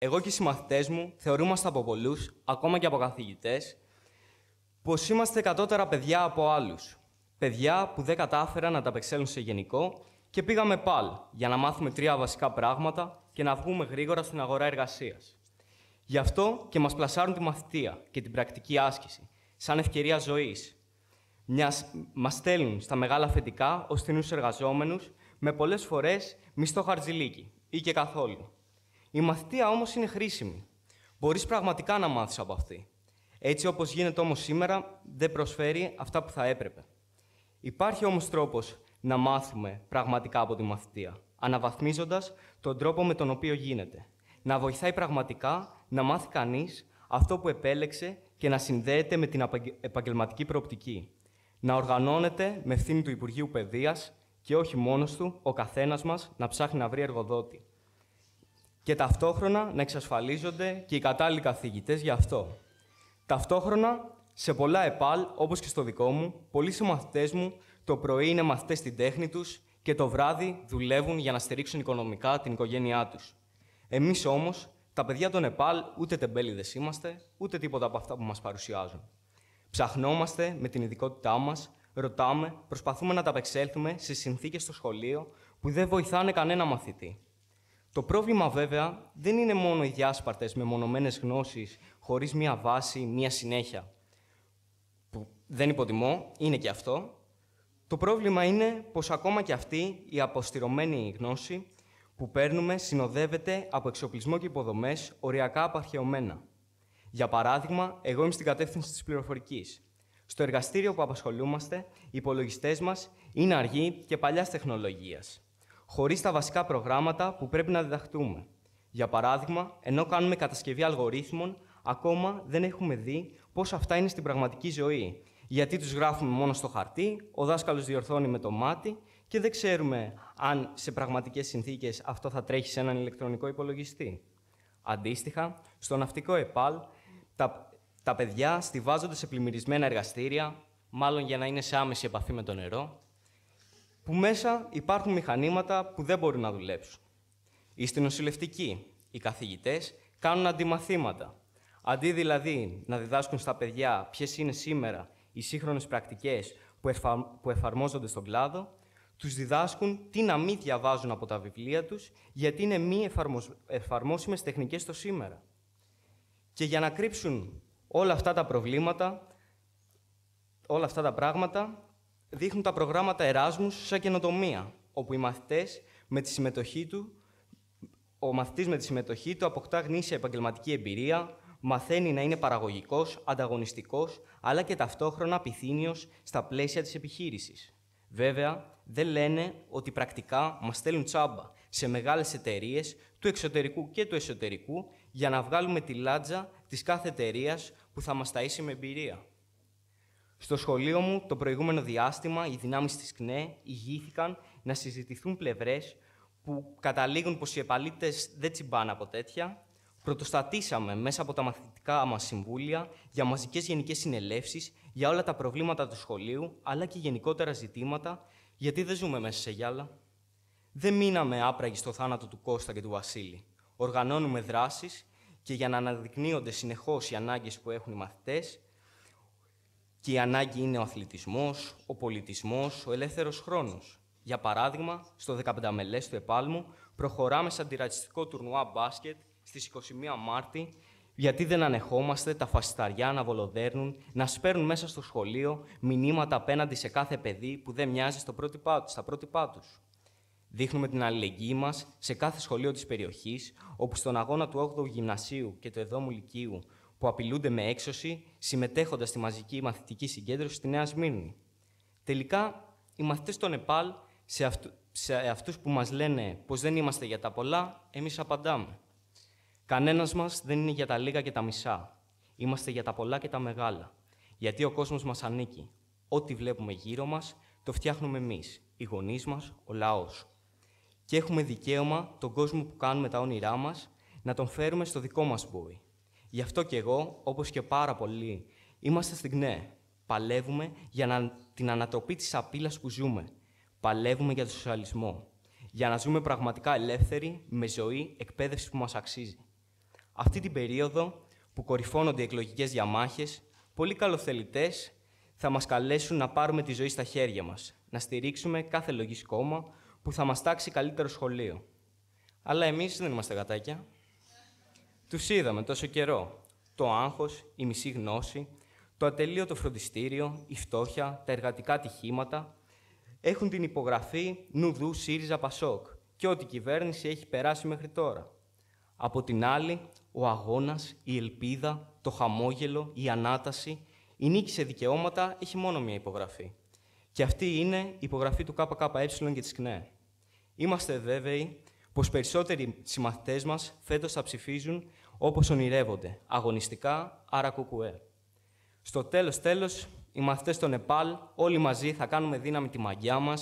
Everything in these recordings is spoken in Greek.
Εγώ και οι συμμαθητές μου θεωρούμαστε από πολλούς, ακόμα και από καθηγητές, πως είμαστε κατώτερα παιδιά από άλλους. Παιδιά που δεν κατάφεραν να τα απεξέλθουν σε γενικό και πήγαμε πάλι για να μάθουμε τρία βασικά πράγματα και να βγούμε γρήγορα στην αγορά εργασίας. Γι' αυτό και μας πλασάρουν τη μαθητεία και την πρακτική άσκηση, σαν ευκαιρία ζωής. Μας στέλνουν στα μεγάλα αφεντικά ως εργαζόμενους, με πολλές φορές μισθό χαρτζηλίκι ή και καθόλου. Η μαθητεία όμως είναι χρήσιμη. Μπορείς πραγματικά να μάθεις από αυτή. Έτσι όπως γίνεται όμως σήμερα, δεν προσφέρει αυτά που θα έπρεπε. Υπάρχει όμως τρόπος να μάθουμε πραγματικά από τη μαθητεία, αναβαθμίζοντας τον τρόπο με τον οποίο γίνεται. Να βοηθάει πραγματικά να μάθει κανείς αυτό που επέλεξε και να συνδέεται με την επαγγελματική προοπτική. Να οργανώνεται με ευθύνη του Υπουργείου Παιδείας και όχι μόνος του, ο καθένας μας να ψάχνει να βρει εργοδότη και ταυτόχρονα να εξασφαλίζονται και οι κατάλληλοι καθηγητές γι' αυτό. Ταυτόχρονα, σε πολλά ΕΠΑΛ, όπως και στο δικό μου, πολλοί συμμαθητές μου το πρωί είναι μαθητές στην τέχνη τους και το βράδυ δουλεύουν για να στηρίξουν οικονομικά την οικογένειά τους. Εμείς όμως, τα παιδιά των ΕΠΑΛ, ούτε τεμπέληδες είμαστε, ούτε τίποτα από αυτά που μας παρουσιάζουν. Ψαχνόμαστε με την ειδικότητά μας, ρωτάμε, προσπαθούμε να τα απεξέλθουμε σε συνθήκες στο σχολείο που δεν βοηθάνε κανένα μαθητή. Το πρόβλημα βέβαια δεν είναι μόνο οι διάσπαρτες με μονομένες γνώσεις χωρίς μία βάση, μία συνέχεια. Που δεν υποτιμώ, είναι και αυτό. Το πρόβλημα είναι πως ακόμα και αυτή η αποστηρωμένη γνώση που παίρνουμε συνοδεύεται από εξοπλισμό και υποδομές οριακά απαρχαιωμένα. Για παράδειγμα, εγώ είμαι στην κατεύθυνση της πληροφορικής. Στο εργαστήριο που απασχολούμαστε, οι υπολογιστές μας είναι αργοί και παλιάς τεχνολογίας χωρίς τα βασικά προγράμματα που πρέπει να διδαχτούμε. Για παράδειγμα, ενώ κάνουμε κατασκευή αλγορίθμων, ακόμα δεν έχουμε δει πώς αυτά είναι στην πραγματική ζωή. Γιατί τους γράφουμε μόνο στο χαρτί, ο δάσκαλος διορθώνει με το μάτι και δεν ξέρουμε αν σε πραγματικές συνθήκες αυτό θα τρέχει σε έναν ηλεκτρονικό υπολογιστή. Αντίστοιχα, στο ναυτικό ΕΠΑΛ, τα, τα παιδιά στηβάζονται σε πλημμυρισμένα εργαστήρια, μάλλον για να είναι σε άμεση επαφή με το νερό, που μέσα υπάρχουν μηχανήματα που δεν μπορούν να δουλέψουν. Οι νοσηλευτική, οι καθηγητές, κάνουν αντιμαθήματα. Αντί δηλαδή να διδάσκουν στα παιδιά ποιες είναι σήμερα οι σύγχρονες πρακτικές που, εφαρμόζονται στον κλάδο, τους διδάσκουν τι να μην διαβάζουν από τα βιβλία τους, γιατί είναι μη εφαρμοσ... εφαρμόσιμες τεχνικές στο σήμερα. Και για να κρύψουν όλα αυτά τα προβλήματα, όλα αυτά τα πράγματα, δείχνουν τα προγράμματα Εράσμου σαν καινοτομία, όπου οι μαθητές με τη συμμετοχή του, ο μαθητής με τη συμμετοχή του αποκτά γνήσια επαγγελματική εμπειρία, μαθαίνει να είναι παραγωγικός, ανταγωνιστικός, αλλά και ταυτόχρονα πυθύνιο στα πλαίσια της επιχείρησης. Βέβαια, δεν λένε ότι πρακτικά μας στέλνουν τσάμπα σε μεγάλες εταιρείες του εξωτερικού και του εσωτερικού για να βγάλουμε τη λάτζα της κάθε εταιρείας που θα μας ταΐσει με εμπειρία. Στο σχολείο μου, το προηγούμενο διάστημα, οι δυνάμεις της ΚΝΕ ηγήθηκαν να συζητηθούν πλευρές που καταλήγουν πως οι επαλήτες δεν τσιμπάνε από τέτοια. Πρωτοστατήσαμε μέσα από τα μαθητικά μας συμβούλια για μαζικές γενικές συνελεύσεις, για όλα τα προβλήματα του σχολείου, αλλά και γενικότερα ζητήματα, γιατί δεν ζούμε μέσα σε γυάλα. Δεν μείναμε άπραγοι στο θάνατο του Κώστα και του Βασίλη. Οργανώνουμε δράσεις και για να αναδεικνύονται συνεχώς οι ανάγκες που έχουν οι μαθητές, και η ανάγκη είναι ο αθλητισμός, ο πολιτισμός, ο ελεύθερος χρόνος. Για παράδειγμα, στο 15 μελές του Επάλμου προχωράμε σε αντιρατσιστικό τουρνουά μπάσκετ στις 21 Μάρτη γιατί δεν ανεχόμαστε τα φασισταριά να βολοδέρνουν, να σπέρνουν μέσα στο σχολείο μηνύματα απέναντι σε κάθε παιδί που δεν μοιάζει στο πρότυπά, στα πρότυπά τους. Δείχνουμε την αλληλεγγύη μας σε κάθε σχολείο της περιοχής, όπου στον αγώνα του 8ου Γυμνασίου και του 7ου Λυκείου που απειλούνται με έξωση συμμετέχοντας στη μαζική μαθητική συγκέντρωση στη Νέα Σμύρνη. Τελικά, οι μαθητές στο Νεπάλ, σε, αυτού, σε αυτούς που μας λένε πως δεν είμαστε για τα πολλά, εμείς απαντάμε. Κανένας μας δεν είναι για τα λίγα και τα μισά. Είμαστε για τα πολλά και τα μεγάλα. Γιατί ο κόσμος μας ανήκει. Ό,τι βλέπουμε γύρω μας, το φτιάχνουμε εμείς, οι γονείς μας, ο λαός. Και έχουμε δικαίωμα τον κόσμο που κάνουμε τα όνειρά μας να τον φέρουμε στο δικό μας μπούι Γι' αυτό κι εγώ, όπως και πάρα πολλοί, είμαστε στην ΚΝΕ. Παλεύουμε για να, την ανατροπή της απίλας που ζούμε. Παλεύουμε για τον σοσιαλισμό. Για να ζούμε πραγματικά ελεύθεροι, με ζωή, εκπαίδευση που μας αξίζει. Αυτή την περίοδο που κορυφώνονται οι εκλογικές διαμάχες, πολλοί καλοθελητές θα μας καλέσουν να πάρουμε τη ζωή στα χέρια μας, να στηρίξουμε κάθε λογική κόμμα που θα μας τάξει καλύτερο σχολείο. Αλλά εμείς δεν είμαστε γατάκια. Τους είδαμε τόσο καιρό. Το άγχος, η μισή γνώση, το ατελείωτο φροντιστήριο, η φτώχεια, τα εργατικά τυχήματα έχουν την υπογραφή Νουδού ΣΥΡΙΖΑ ΠΑΣΟΚ και ό,τι κυβέρνηση έχει περάσει μέχρι τώρα. Από την άλλη, ο αγώνας, η ελπίδα, το χαμόγελο, η ανάταση, η νίκη σε δικαιώματα έχει μόνο μία υπογραφή. Και αυτή είναι η υπογραφή του ΚΚΕ και ΚΝΕ. Είμαστε βέβαιοι πως περισσότεροι συμμαθητές μας φέτος θα ψηφίζουν όπως ονειρεύονται, αγωνιστικά, άρα κουκουέ. Στο τέλος τέλος, οι μαθητές στο Νεπάλ, όλοι μαζί θα κάνουμε δύναμη τη μαγιά μας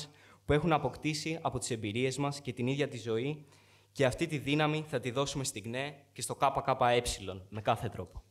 που έχουν αποκτήσει από τις εμπειρίες μας και την ίδια τη ζωή και αυτή τη δύναμη θα τη δώσουμε στην ΚΝΕ και στο ΚΚΕ με κάθε τρόπο.